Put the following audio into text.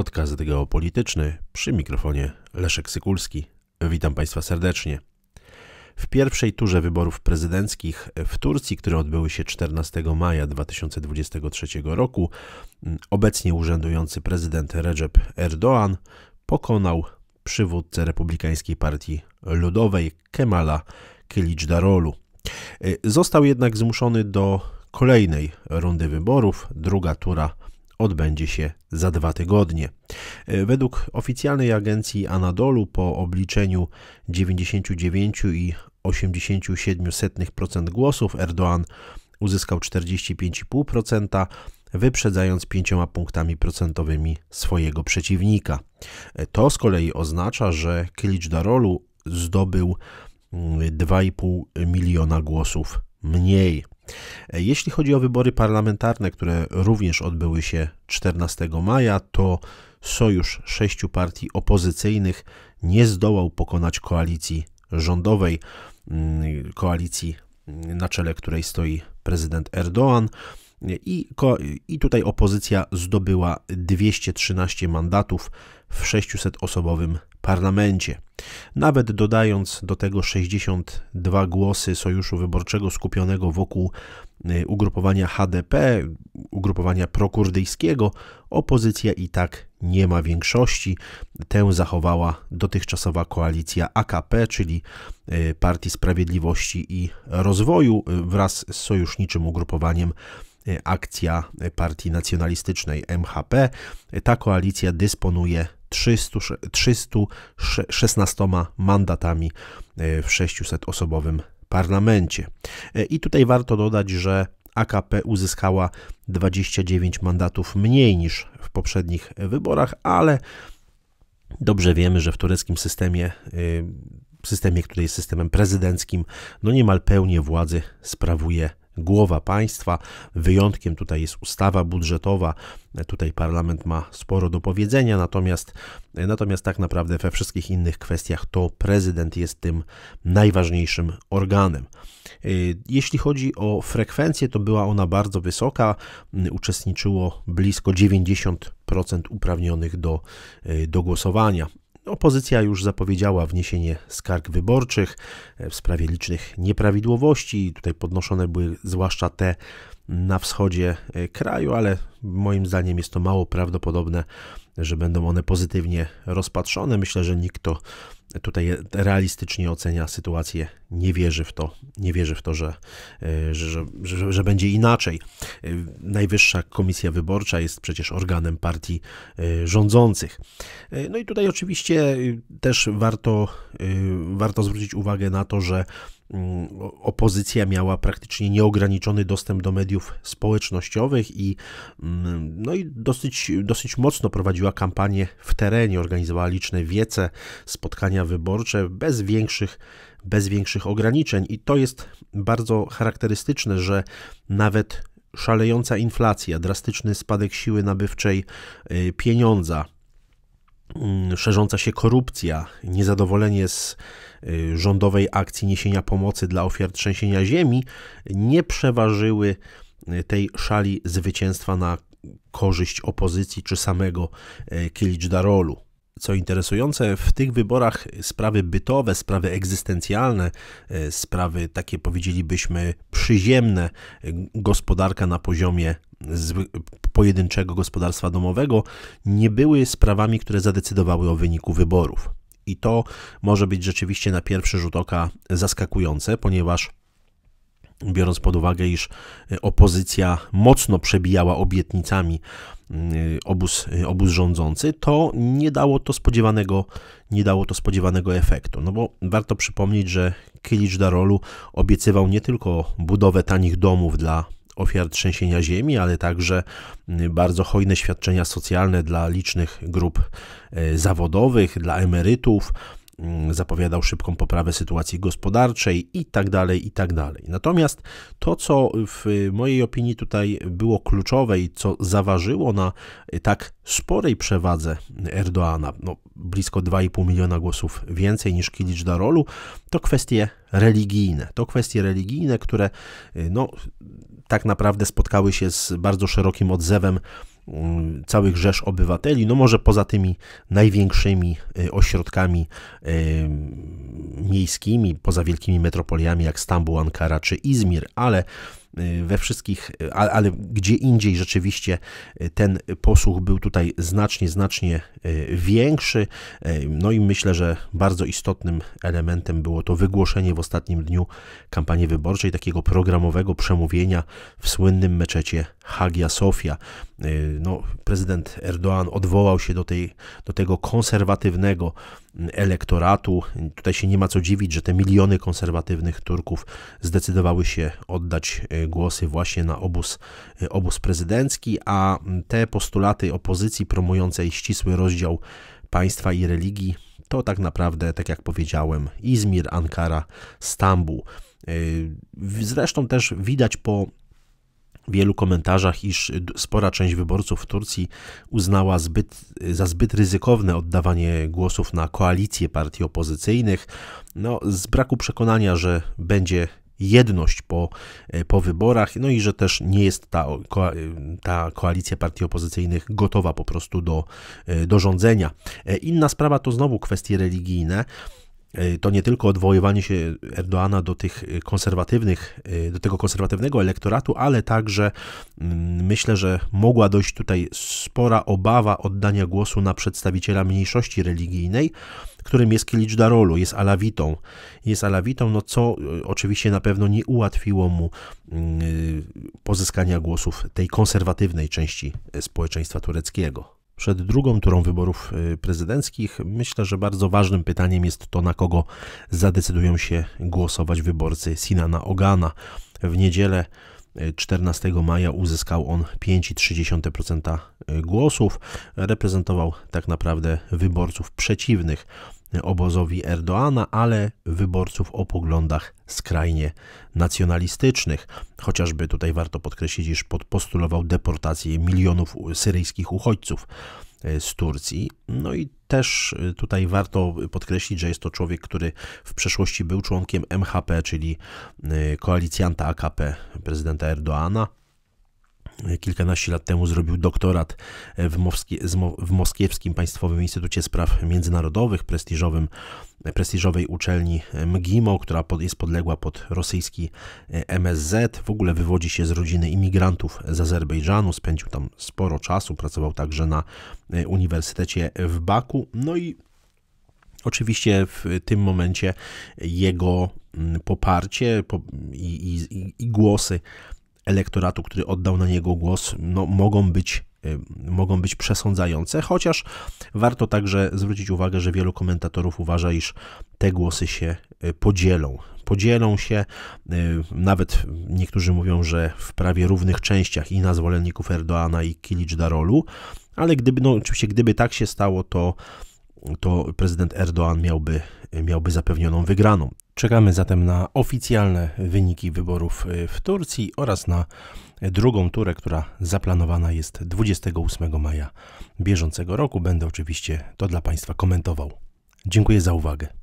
Podcast geopolityczny przy mikrofonie Leszek Sykulski. Witam Państwa serdecznie. W pierwszej turze wyborów prezydenckich w Turcji, które odbyły się 14 maja 2023 roku, mm, obecnie urzędujący prezydent Recep Erdoğan pokonał przywódcę Republikańskiej Partii Ludowej Kemala Kilicdarolu. Y, został jednak zmuszony do kolejnej rundy wyborów. Druga tura odbędzie się za dwa tygodnie. E, według oficjalnej agencji Anadolu po obliczeniu 99,87% i głosów Erdoğan uzyskał 45,5%, wyprzedzając 5 punktami procentowymi swojego przeciwnika. E, to z kolei oznacza, że Kılıçdaroğlu zdobył 2,5 mm, miliona głosów mniej. E, jeśli chodzi o wybory parlamentarne, które również odbyły się 14 maja, to sojusz sześciu partii opozycyjnych nie zdołał pokonać koalicji rządowej, mm, koalicji mm, na czele której stoi prezydent Erdoğan. E, I, I, tutaj opozycja zdobyła 213 mandatów w 600-osobowym parlamencie. Nawet dodając do tego 62 głosy sojuszu wyborczego skupionego wokół y, ugrupowania HDP, ugrupowania prokurdyjskiego, opozycja i tak nie ma większości. Tę zachowała dotychczasowa koalicja AKP, czyli y, Partii Sprawiedliwości i Rozwoju y, wraz z sojuszniczym ugrupowaniem Akcja Partii Nacjonalistycznej MHP. Ta koalicja dysponuje 316 mandatami e, w 600-osobowym parlamencie. E, I tutaj warto dodać, że AKP uzyskała 29 mandatów mniej niż w poprzednich wyborach, ale dobrze wiemy, że w tureckim systemie, y, systemie, który jest systemem prezydenckim, no niemal pełnię władzy sprawuje głowa państwa. Wyjątkiem tutaj jest ustawa budżetowa. Tutaj parlament ma sporo do powiedzenia, natomiast, natomiast tak naprawdę we wszystkich innych kwestiach to prezydent jest tym najważniejszym organem. Jeśli chodzi o frekwencję, to była ona bardzo wysoka. Uczestniczyło blisko 90% uprawnionych do, do głosowania. Opozycja już zapowiedziała wniesienie skarg wyborczych e, w sprawie licznych nieprawidłowości. Tutaj podnoszone były zwłaszcza te na wschodzie e, kraju, ale moim zdaniem jest to mało prawdopodobne, że będą one pozytywnie rozpatrzone. Myślę, że nikt to tutaj realistycznie ocenia sytuację, nie wierzy w to, nie wierzy w to, że, e, że, że, że, będzie inaczej. E, Najwyższa Komisja Wyborcza jest przecież organem partii e, rządzących. No i tutaj oczywiście też warto, warto zwrócić uwagę na to, że Mm, opozycja miała praktycznie nieograniczony dostęp do mediów społecznościowych i, mm, no i dosyć, dosyć mocno prowadziła kampanię w terenie, organizowała liczne wiece, spotkania wyborcze bez większych bez większych ograniczeń. I to jest bardzo charakterystyczne, że nawet szalejąca inflacja, drastyczny spadek siły nabywczej y, pieniądza, Mm, szerząca się korupcja, niezadowolenie z y, rządowej akcji niesienia pomocy dla ofiar trzęsienia ziemi nie przeważyły y, tej szali zwycięstwa na korzyść opozycji czy samego y, Kilicz-Darolu. Co interesujące, w tych wyborach sprawy bytowe, sprawy egzystencjalne, sprawy takie powiedzielibyśmy przyziemne, gospodarka na poziomie pojedynczego gospodarstwa domowego nie były sprawami, które zadecydowały o wyniku wyborów. I to może być rzeczywiście na pierwszy rzut oka zaskakujące, ponieważ biorąc pod uwagę, iż e, opozycja mocno przebijała obietnicami e, obóz, e, obóz rządzący, to nie dało to spodziewanego, nie dało to spodziewanego efektu. No bo warto przypomnieć, że Kilicz Darolu obiecywał nie tylko budowę tanich domów dla ofiar trzęsienia ziemi, ale także mm, bardzo hojne świadczenia socjalne dla licznych grup e, zawodowych, dla emerytów. Mm, zapowiadał szybką poprawę sytuacji gospodarczej i tak dalej, i tak dalej. Natomiast to, co w mojej opinii tutaj było kluczowe i co zaważyło na y, tak sporej przewadze Erdoana, no blisko 2,5 miliona głosów więcej niż Kilicz Darolu, to kwestie religijne. To kwestie religijne, które y, no, tak naprawdę spotkały się z bardzo szerokim odzewem Mm, całych rzesz obywateli, no może poza tymi największymi y, ośrodkami y, miejskimi, poza wielkimi metropoliami jak Stambuł, Ankara czy Izmir, ale Y, we wszystkich, y, ale gdzie indziej rzeczywiście y, ten posłuch był tutaj znacznie, znacznie większy. No i myślę, że bardzo istotnym elementem było to wygłoszenie w ostatnim dniu kampanii wyborczej takiego programowego przemówienia w słynnym meczecie Hagia Sofia. No, prezydent Erdoğan odwołał się do, tej, do tego konserwatywnego elektoratu. Tutaj się nie ma co dziwić, że te miliony konserwatywnych Turków zdecydowały się oddać e, głosy właśnie na obóz, e, obóz prezydencki, a te postulaty opozycji promującej ścisły rozdział państwa i religii to tak naprawdę, tak jak powiedziałem, Izmir, Ankara, Stambuł. E, zresztą też widać po wielu komentarzach, iż spora część wyborców w Turcji uznała zbyt, za zbyt ryzykowne oddawanie głosów na koalicję partii opozycyjnych. No, z braku przekonania, że będzie jedność po, e, po wyborach, no i że też nie jest ta, e, ta koalicja partii opozycyjnych gotowa po prostu do, e, do rządzenia. Inna sprawa to znowu kwestie religijne. E, to nie tylko odwoływanie się Erdoana do tych e, konserwatywnych, e, do tego konserwatywnego elektoratu, ale także mm, myślę, że mogła dojść tutaj spora obawa oddania głosu na przedstawiciela mniejszości religijnej, którym jest Kilicz Darolu, jest alawitą. Jest alawitą, no co oczywiście na pewno nie ułatwiło mu mm, pozyskania głosów tej konserwatywnej części społeczeństwa tureckiego przed drugą turą wyborów y, prezydenckich. Myślę, że bardzo ważnym pytaniem jest to, na kogo zadecydują się głosować wyborcy Sinana Ogana. W niedzielę 14 y, maja uzyskał on 5,3% y, głosów. Reprezentował tak naprawdę wyborców przeciwnych obozowi Erdoana, ale wyborców o poglądach skrajnie nacjonalistycznych. Chociażby tutaj warto podkreślić, iż postulował deportację milionów syryjskich uchodźców e, z Turcji. No i też e, tutaj warto podkreślić, że jest to człowiek, który w przeszłości był członkiem MHP, czyli e, koalicjanta AKP prezydenta Erdoana kilkanaście lat temu zrobił doktorat w, w Moskiewskim Państwowym Instytucie Spraw Międzynarodowych, prestiżowym, prestiżowej uczelni MGIMO, która pod, jest podległa pod rosyjski MSZ. W ogóle wywodzi się z rodziny imigrantów z Azerbejdżanu, spędził tam sporo czasu, pracował także na Uniwersytecie w Baku. No i Oczywiście w tym momencie jego poparcie i, i, i głosy elektoratu, który oddał na niego głos, no, mogą być y, mogą być przesądzające, chociaż warto także zwrócić uwagę, że wielu komentatorów uważa, iż te głosy się y, podzielą. Podzielą się, y, nawet niektórzy mówią, że w prawie równych częściach i na zwolenników Erdoana i Kilicz Darolu, ale gdyby, no oczywiście gdyby tak się stało, to to prezydent Erdoan miałby, miałby zapewnioną wygraną. Czekamy zatem na oficjalne wyniki wyborów e, w Turcji oraz na drugą turę, która zaplanowana jest 28 maja bieżącego roku. Będę oczywiście to dla Państwa komentował. Dziękuję za uwagę.